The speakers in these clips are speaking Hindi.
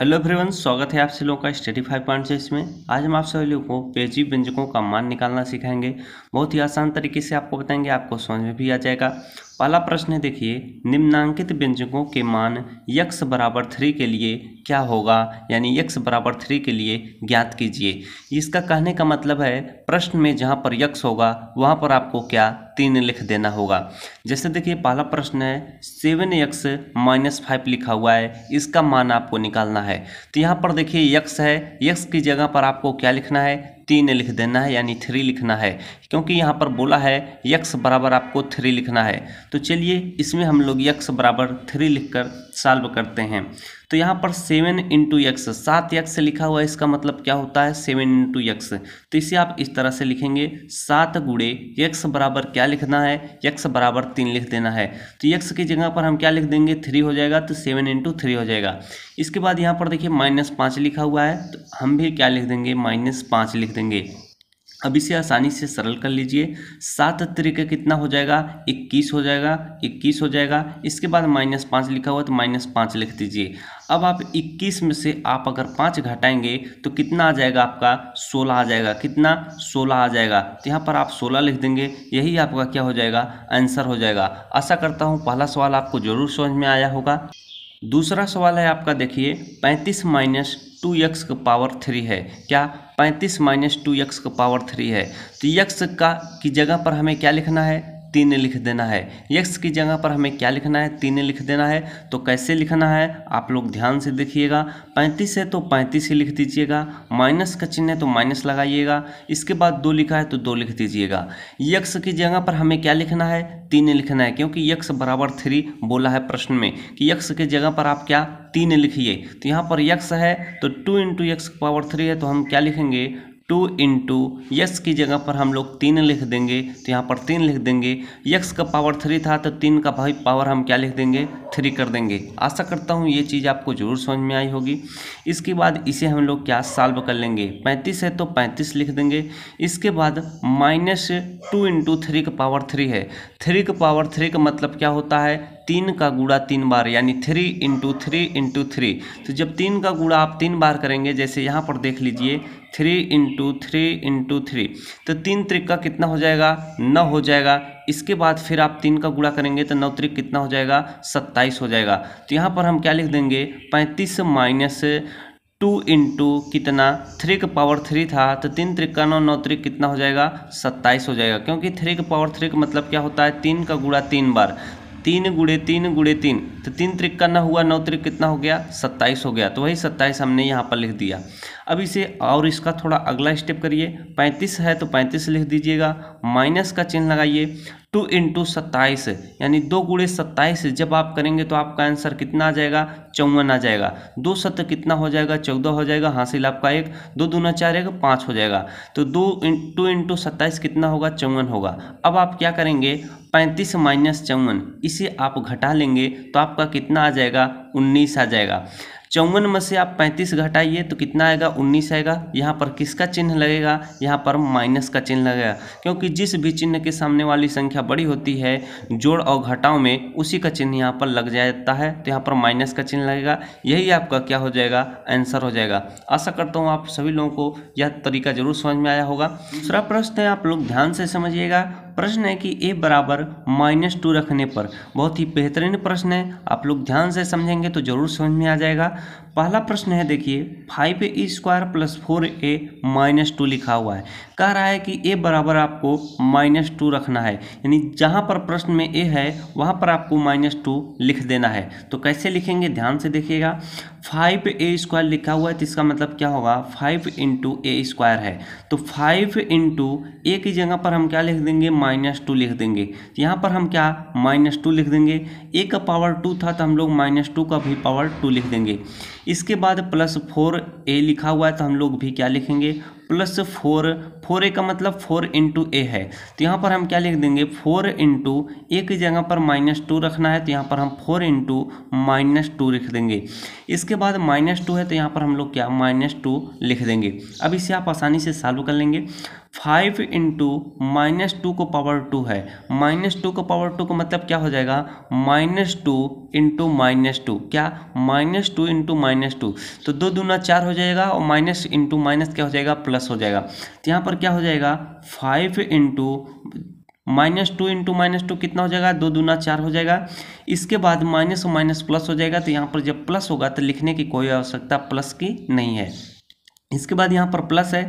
हेलो फ्रेवन स्वागत है आप सभी लोगों का स्टडी फाइव पॉइंट से इसमें आज हम आप सभी लोगों को पेजी व्यंजकों का मान निकालना सिखाएंगे बहुत ही आसान तरीके से आपको बताएंगे आपको समझ में भी आ जाएगा पहला प्रश्न है देखिए निम्नांकित व्यंजकों के मान यक्स बराबर थ्री के लिए क्या होगा यानी यक्स बराबर थ्री के लिए ज्ञात कीजिए इसका कहने का मतलब है प्रश्न में जहाँ पर यक्स होगा वहाँ पर आपको क्या तीन लिख देना होगा जैसे देखिए पहला प्रश्न है सेवन यक्स माइनस फाइव लिखा हुआ है इसका मान आपको निकालना है तो यहाँ पर देखिए यक्स है यक्स की जगह पर आपको क्या लिखना है तीन लिख देना है यानी थ्री लिखना है क्योंकि यहाँ पर बोला है यक्स बराबर आपको थ्री लिखना है तो चलिए इसमें हम लोग यक्स बराबर थ्री लिख कर सॉल्व करते हैं तो यहाँ पर सेवन इंटू एक्स सात एक्स लिखा हुआ है इसका मतलब क्या होता है सेवन इंटू एक्स तो इसे आप इस तरह से लिखेंगे सात गुड़े एक्स बराबर क्या लिखना है एक्स बराबर तीन लिख देना है तो एक्स की जगह पर हम क्या लिख देंगे थ्री हो जाएगा तो सेवन इंटू थ्री हो जाएगा इसके बाद यहाँ पर देखिए माइनस पाँच लिखा हुआ है तो हम भी क्या लिख देंगे माइनस पाँच लिख देंगे अब इसे आसानी से सरल कर लीजिए सात तरीके कितना हो जाएगा इक्कीस हो जाएगा इक्कीस हो जाएगा इसके बाद माइनस पाँच लिखा हुआ तो माइनस पाँच लिख दीजिए अब आप 21 में से आप अगर पाँच घटाएंगे तो कितना आ जाएगा आपका 16 आ जाएगा कितना 16 आ जाएगा तो यहाँ पर आप 16 लिख देंगे यही आपका क्या हो जाएगा आंसर हो जाएगा आशा करता हूँ पहला सवाल आपको ज़रूर समझ में आया होगा दूसरा सवाल है आपका देखिए पैंतीस माइनस टू यक्स का पावर थ्री है क्या पैंतीस माइनस टू यक्स का पावर थ्री है तो यक्स का की जगह पर हमें क्या लिखना है तीन लिख देना है यक्स की जगह पर हमें क्या लिखना है तीन लिख देना है तो कैसे लिखना है आप लोग ध्यान से देखिएगा पैंतीस है तो पैंतीस ही लिख दीजिएगा माइनस का चिन्ह है तो माइनस लगाइएगा इसके बाद दो लिखा है तो दो लिख दीजिएगा यक्स की जगह पर हमें क्या लिखना है तीन लिखना है क्योंकि यक्स बराबर थ्री बोला है प्रश्न में कि यक्स की जगह पर आप क्या तीन लिखिए तो यहाँ पर यक्स है तो two into X power three है तो हम क्या लिखेंगे टू इंटू यक्स की जगह पर हम लोग तीन लिख देंगे तो यहाँ पर तीन लिख देंगे यक्स का पावर थ्री था तो तीन का भाई पावर हम क्या लिख देंगे थ्री कर देंगे आशा करता हूँ ये चीज़ आपको जरूर समझ में आई होगी इसके बाद इसे हम लोग क्या सॉल्व कर लेंगे पैंतीस है तो पैंतीस लिख देंगे इसके बाद माइनस टू इंटू थ्री का पावर थ्री है थ्री का पावर थ्री का मतलब क्या होता है तीन का गुड़ा तीन बार यानी three into three into three तो जब तीन का गुड़ा आप तीन बार करेंगे जैसे यहाँ पर देख लीजिए three into three into three तो तीन त्रिक का कितना हो जाएगा नौ हो जाएगा इसके बाद फिर आप तीन का गुड़ा करेंगे तो नौ त्रिक कितना हो जाएगा सत्ताईस हो जाएगा तो यहाँ पर हम क्या लिख देंगे पैंतीस माइनस टू इंटू कितना थ्री का पावर थ्री था तो तीन त्रिक नौ नौ त्रिक कितना हो जाएगा सत्ताईस हो जाएगा क्योंकि थ्री का पावर थ्री का मतलब क्या होता है तीन का गुड़ा तीन बार तीन गुड़े तीन गुड़े तीन तो तीन त्रिक का ना हुआ नौ त्रिक कितना हो गया सत्ताईस हो गया तो वही सत्ताईस हमने यहाँ पर लिख दिया अब इसे और इसका थोड़ा अगला स्टेप करिए पैंतीस है तो पैंतीस लिख दीजिएगा माइनस का चिन्ह लगाइए टू इंटू सत्ताईस यानी दो गुड़े सत्ताईस जब आप करेंगे तो आपका आंसर कितना आ जाएगा चौवन आ जाएगा दो सत कितना हो जाएगा चौदह हो जाएगा हासिल आपका एक दो दूना चार एक पाँच हो जाएगा तो दो टू इंटू सत्ताईस कितना होगा चौवन होगा अब आप क्या करेंगे पैंतीस माइनस चौवन इसे आप घटा लेंगे तो आपका कितना आ जाएगा उन्नीस आ जाएगा चौवन में से आप पैंतीस घटाइए तो कितना आएगा उन्नीस आएगा यहाँ पर किसका चिन्ह लगेगा यहाँ पर माइनस का चिन्ह लगेगा क्योंकि जिस भी चिन्ह के सामने वाली संख्या बड़ी होती है जोड़ और घटाव में उसी का चिन्ह यहाँ पर लग जाता है तो यहाँ पर माइनस का चिन्ह लगेगा यही आपका क्या हो जाएगा आंसर हो जाएगा आशा करता हूँ आप सभी लोगों को यह तरीका जरूर समझ में आया होगा दूसरा प्रश्न है आप लोग ध्यान से समझिएगा प्रश्न है कि ए बराबर माइनस टू रखने पर बहुत ही बेहतरीन प्रश्न है आप लोग ध्यान से समझेंगे तो ज़रूर समझ में आ जाएगा पहला प्रश्न है देखिए five A square plus four A minus two लिखा हुआ है कह रहा है कि ए बराबर आपको माइनस टू रखना है यानी जहाँ पर प्रश्न में ए है वहाँ पर आपको माइनस टू लिख देना है तो कैसे लिखेंगे ध्यान से देखिएगा फाइव ए स्क्वायर लिखा हुआ है तो इसका मतलब क्या होगा फाइव इंटू ए स्क्वायर है तो फाइव इंटू ए की जगह पर हम क्या लिख देंगे माइनस टू लिख देंगे यहाँ पर हम क्या माइनस टू लिख देंगे ए का पावर टू था तो हम लोग माइनस टू का भी पावर टू लिख देंगे इसके बाद प्लस फोर ए लिखा हुआ है तो हम लोग भी क्या लिखेंगे प्लस फोर फोर ए का मतलब फोर इंटू ए है तो यहाँ पर हम क्या लिख देंगे फोर इंटू ए की जगह पर माइनस टू रखना है तो यहाँ पर हम फोर इंटू माइनस टू लिख देंगे इसके बाद माइनस टू है तो यहाँ पर हम लोग क्या माइनस टू लिख देंगे अब इसे आप आसानी से सॉल्व कर लेंगे फाइव इंटू माइनस टू को पावर टू है माइनस टू को पावर टू का मतलब क्या हो जाएगा minus two into minus two क्या minus two into minus two तो दो दूना चार हो जाएगा और माइनस इंटू माइनस क्या हो जाएगा प्लस हो जाएगा तो यहाँ पर क्या हो जाएगा five into minus two into minus two कितना हो जाएगा दो दूना चार हो जाएगा इसके बाद माइनस माइनस प्लस हो जाएगा तो यहाँ पर जब प्लस होगा तो लिखने की कोई आवश्यकता प्लस की नहीं है इसके बाद यहाँ पर प्लस है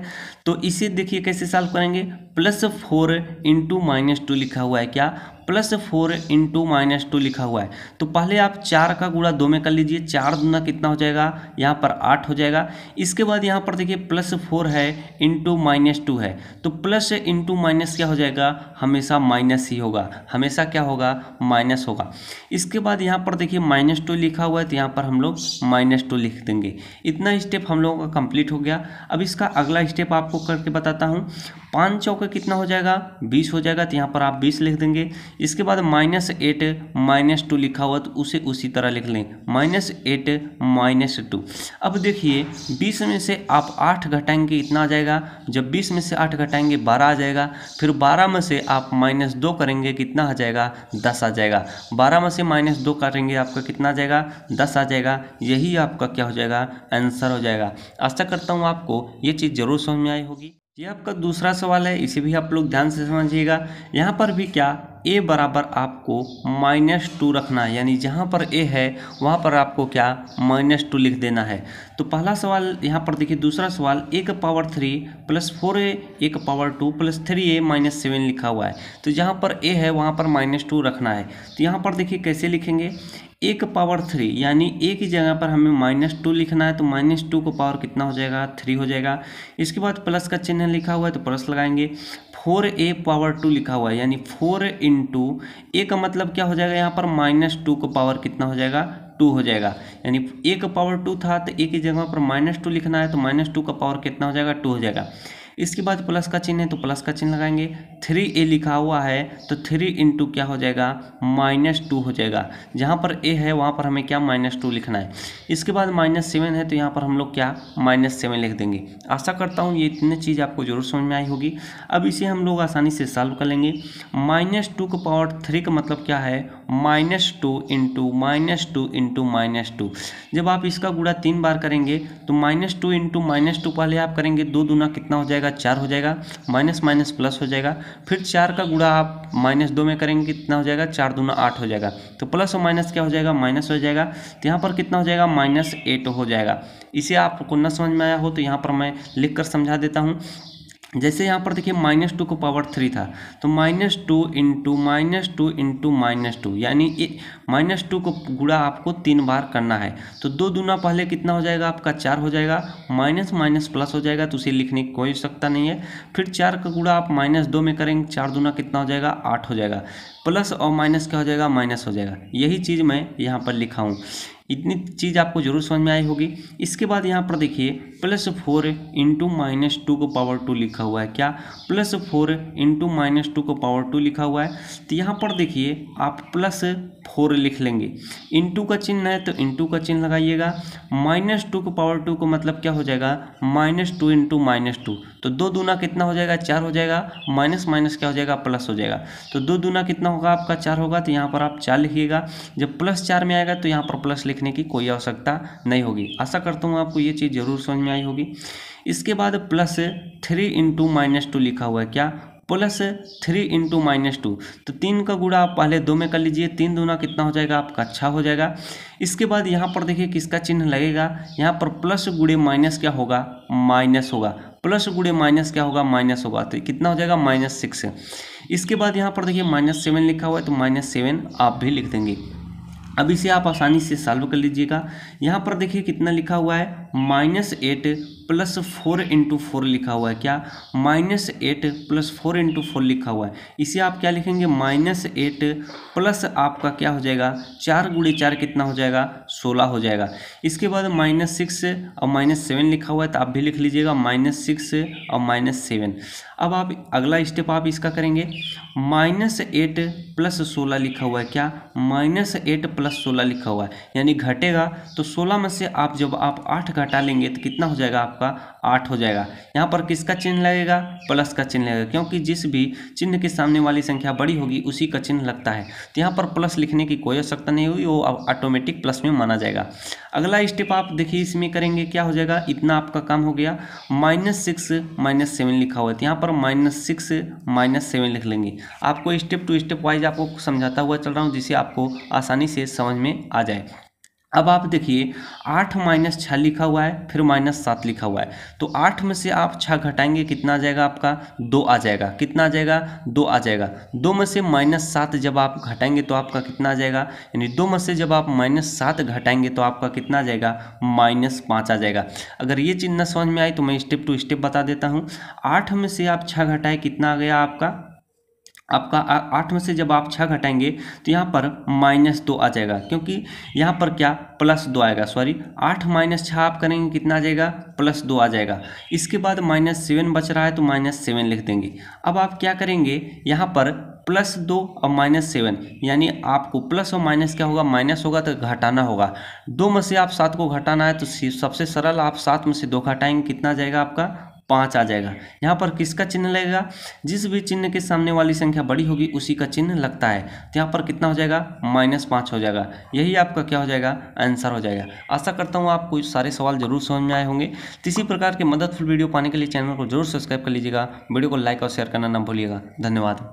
तो इसे देखिए कैसे सॉल्व करेंगे plus four into minus two लिखा हुआ है क्या plus four into minus two लिखा हुआ है तो पहले आप चार का गुणा दो में कर लीजिए चार दुना कितना हो जाएगा यहाँ पर आठ हो जाएगा इसके बाद यहाँ पर देखिए प्लस फोर है इंटू माइनस टू है तो प्लस इंटू माइनस क्या हो जाएगा हमेशा माइनस ही होगा हमेशा क्या होगा माइनस होगा इसके बाद यहाँ पर देखिए माइनस टू लिखा हुआ है तो यहाँ पर हम लोग माइनस टू लिख देंगे इतना स्टेप हम लोगों का कंप्लीट हो गया अब इसका अगला स्टेप आपको करके बताता हूँ पाँच चौके कितना हो जाएगा बीस हो जाएगा तो यहाँ पर आप बीस लिख देंगे इसके बाद माइनस एट माइनस टू लिखा हुआ तो उसे उसी तरह लिख लें माइनस एट माइनस टू अब देखिए बीस में से आप आठ घटाएंगे इतना आ जाएगा जब बीस में से आठ घटाएंगे बारह आ जाएगा फिर बारह में से आप माइनस दो करेंगे कितना आ जाएगा दस आ जाएगा बारह में से माइनस दो करेंगे आपका कितना आ जाएगा दस आ जाएगा यही आपका क्या हो जाएगा आंसर हो जाएगा आशा करता हूँ आपको ये चीज़ ज़रूर समझ में आई होगी ये आपका दूसरा सवाल है इसे भी आप लोग ध्यान से समझिएगा यहाँ पर भी क्या ए बराबर आपको माइनस टू रखना है यानी जहाँ पर ए है वहाँ पर आपको क्या माइनस टू लिख देना है तो पहला सवाल यहाँ पर देखिए दूसरा सवाल ए का power three plus four A A का power two plus three A minus seven लिखा हुआ है तो जहाँ पर ए है वहाँ पर माइनस टू रखना है तो यहाँ पर देखिए कैसे लिखेंगे एक पावर थ्री यानी एक ही जगह पर हमें माइनस टू लिखना है तो माइनस टू को पावर कितना हो जाएगा थ्री हो जाएगा इसके बाद प्लस का चिन्ह लिखा हुआ है तो प्लस लगाएंगे फोर ए पावर टू लिखा हुआ है यानी फोर इंटू ए का मतलब क्या हो जाएगा यहाँ पर माइनस टू को पावर कितना हो जाएगा टू हो जाएगा यानी एक पावर टू था तो एक ही जगह पर माइनस टू लिखना है तो माइनस टू का पावर कितना हो जाएगा टू हो जाएगा इसके बाद प्लस का चिन्ह है तो प्लस का चिन्ह लगाएंगे थ्री ए लिखा हुआ है तो थ्री इंटू क्या हो जाएगा माइनस टू हो जाएगा जहाँ पर ए है वहाँ पर हमें क्या माइनस टू लिखना है इसके बाद माइनस सेवन है तो यहाँ पर हम लोग क्या माइनस सेवन लिख देंगे आशा करता हूँ ये इतने चीज़ आपको जरूर समझ में आई होगी अब इसे हम लोग आसानी से सॉल्व कर लेंगे माइनस टू का पावर थ्री का मतलब क्या है minus two into minus two into minus two जब आप इसका गुड़ा तीन बार करेंगे तो minus two into minus two पहले आप करेंगे दो दूना कितना हो जाएगा जाएगा चार हो जाएगा माइनस माइनस प्लस हो जाएगा फिर चार का गुड़ा आप माइनस दो में करेंगे कितना हो जाएगा चार दूना आठ हो जाएगा तो प्लस और माइनस क्या हो जाएगा माइनस हो जाएगा तो यहाँ पर कितना हो जाएगा माइनस एट हो जाएगा इसे आपको न समझ में आया हो तो यहाँ पर मैं लिख कर समझा देता हूँ जैसे यहाँ पर देखिए माइनस टू को पावर थ्री था तो minus two into minus two into minus two यानी माइनस टू को गुणा आपको तीन बार करना है तो दो दूना पहले कितना हो जाएगा आपका चार हो जाएगा माइनस माइनस प्लस हो जाएगा तो उसे लिखने की कोई आवश्यकता नहीं है फिर चार का गुड़ा आप माइनस दो में करेंगे चार दूना कितना हो जाएगा आठ हो जाएगा प्लस और माइनस क्या हो जाएगा माइनस हो जाएगा यही चीज़ मैं यहाँ पर लिखा हूँ इतनी चीज़ आपको जरूर समझ में आई होगी इसके बाद यहाँ पर देखिए plus four into minus two को पावर टू लिखा हुआ है क्या plus four into minus two को पावर टू लिखा हुआ है तो यहाँ पर देखिए आप प्लस फोर लिख लेंगे इंटू का चिन्ह है तो इंटू का चिन्ह लगाइएगा माइनस टू को पावर टू को मतलब क्या हो जाएगा minus two into minus two तो दो दूना कितना हो जाएगा चार हो जाएगा माइनस माइनस क्या हो जाएगा प्लस हो जाएगा तो दो दूना कितना होगा आपका चार होगा तो यहाँ पर आप चार लिखिएगा जब प्लस चार में आएगा तो यहाँ पर प्लस लिखने की कोई आवश्यकता नहीं होगी आशा करता हूँ आपको ये चीज़ ज़रूर समझ में आई होगी इसके बाद plus three into minus two लिखा हुआ है क्या plus three into minus two तो तीन का गुड़ा आप पहले दो में कर लीजिए तीन दूना कितना हो जाएगा आपका अच्छा हो जाएगा इसके बाद यहाँ पर देखिए किसका चिन्ह लगेगा यहाँ पर प्लस गुड़े माइनस क्या होगा माइनस होगा प्लस गुड़े माइनस क्या होगा माइनस होगा तो कितना हो जाएगा माइनस सिक्स इसके बाद यहाँ पर देखिए माइनस सेवन लिखा हुआ है तो माइनस सेवन आप भी लिख देंगे अब इसे आप आसानी से सॉल्व कर लीजिएगा यहाँ पर देखिए कितना लिखा हुआ है minus eight plus four into four लिखा हुआ है क्या minus eight plus four into four लिखा हुआ है इसे आप क्या लिखेंगे माइनस एट प्लस आपका क्या हो जाएगा चार गुड़ी चार कितना हो जाएगा सोलह हो जाएगा इसके बाद माइनस सिक्स और माइनस सेवन लिखा हुआ है तो आप भी लिख लीजिएगा माइनस सिक्स और माइनस सेवन अब आप अगला स्टेप आप इसका करेंगे माइनस एट प्लस सोलह लिखा हुआ है क्या माइनस एट प्लस सोलह लिखा हुआ है यानी घटेगा तो सोलह में से आप जब आप आठ को हटा लेंगे तो कितना हो जाएगा आपका आठ हो जाएगा यहाँ पर किसका चिन्ह लगेगा प्लस का चिन्ह लगेगा क्योंकि जिस भी चिन्ह के सामने वाली संख्या बड़ी होगी उसी का चिन्ह लगता है तो यहाँ पर प्लस लिखने की कोई आवश्यकता नहीं होगी वो ऑटोमेटिक प्लस में माना जाएगा अगला स्टेप आप देखिए इसमें करेंगे क्या हो जाएगा इतना आपका काम हो गया माइनस सिक्स माइनस सेवन लिखा हुआ है तो यहाँ पर माइनस सिक्स माइनस सेवन लिख लेंगे आपको स्टेप टू स्टेप वाइज आपको समझाता हुआ चल रहा हूँ जिसे आपको आसानी से समझ में आ जाए अब आप देखिए आठ माइनस छः लिखा हुआ है फिर माइनस सात लिखा हुआ है तो आठ में से आप छः घटाएंगे कितना आ जाएगा आपका दो आ जाएगा कितना आ जाएगा दो आ जाएगा दो में से माइनस सात जब आप घटाएंगे तो आपका कितना आ जाएगा यानी दो में से जब आप माइनस सात घटाएंगे तो आपका कितना आ जाएगा माइनस पाँच आ जाएगा अगर ये चीज़ न समझ में आई तो मैं स्टेप टू स्टेप बता देता हूँ आठ में से आप छः घटाए कितना आ गया आपका आपका आठ में से जब आप छः घटाएंगे तो यहाँ पर माइनस दो आ जाएगा क्योंकि यहाँ पर क्या प्लस दो आएगा सॉरी आठ माइनस छः आप करेंगे कितना आ जाएगा प्लस दो आ जाएगा इसके बाद माइनस सेवन बच रहा है तो माइनस सेवन लिख देंगे अब आप क्या करेंगे यहाँ पर प्लस दो और माइनस सेवन यानी आपको प्लस और माइनस क्या होगा माइनस होगा तो घटाना होगा दो में से आप सात को घटाना है तो सबसे सरल आप सात में से दो घटाएंगे कितना जाएगा आपका पाँच आ जाएगा यहाँ पर किसका चिन्ह लगेगा जिस भी चिन्ह के सामने वाली संख्या बड़ी होगी उसी का चिन्ह लगता है तो यहाँ पर कितना हो जाएगा माइनस पाँच हो जाएगा यही आपका क्या हो जाएगा आंसर हो जाएगा आशा करता हूँ आपको सारे सवाल जरूर समझ में आए होंगे इसी प्रकार के मददफुल वीडियो पाने के लिए चैनल को जरूर सब्सक्राइब कर लीजिएगा वीडियो को लाइक और शेयर करना ना भूलिएगा धन्यवाद